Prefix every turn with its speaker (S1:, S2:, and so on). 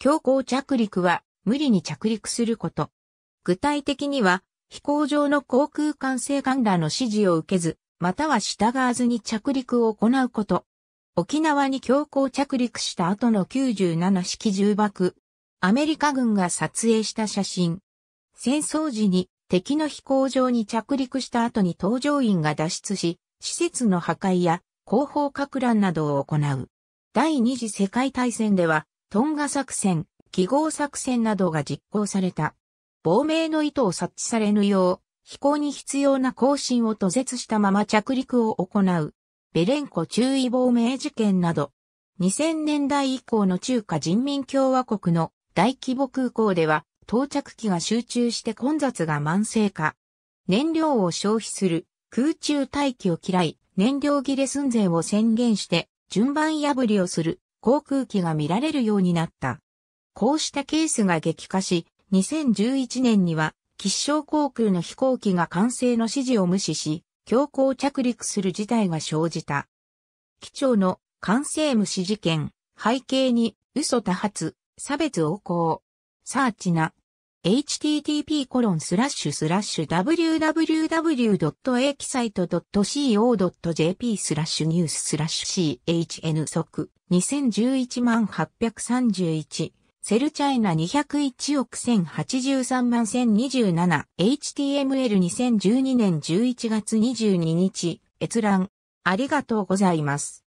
S1: 強行着陸は無理に着陸すること。具体的には、飛行場の航空管制官らの指示を受けず、または従わずに着陸を行うこと。沖縄に強行着陸した後の97式重爆。アメリカ軍が撮影した写真。戦争時に敵の飛行場に着陸した後に搭乗員が脱出し、施設の破壊や後方拡乱などを行う。第二次世界大戦ではトンガ作戦、記号作戦などが実行された。亡命の意図を察知されぬよう、飛行に必要な更新を途絶したまま着陸を行う。ベレンコ注意亡命事件など、2000年代以降の中華人民共和国の大規模空港では、到着機が集中して混雑が慢性化。燃料を消費する空中待機を嫌い、燃料切れ寸前を宣言して順番破りをする航空機が見られるようになった。こうしたケースが激化し、2011年には、吉祥航空の飛行機が完成の指示を無視し、強行着陸する事態が生じた。機長の完成無視事件、背景に嘘多発、差別横行、サーチな http://www.a 記サイト .co.jp スラッシュニューススラッシュ CHN 即2011万831セルチャイナ201億1083万 1027HTML2012 年11月22日閲覧ありがとう
S2: ございます。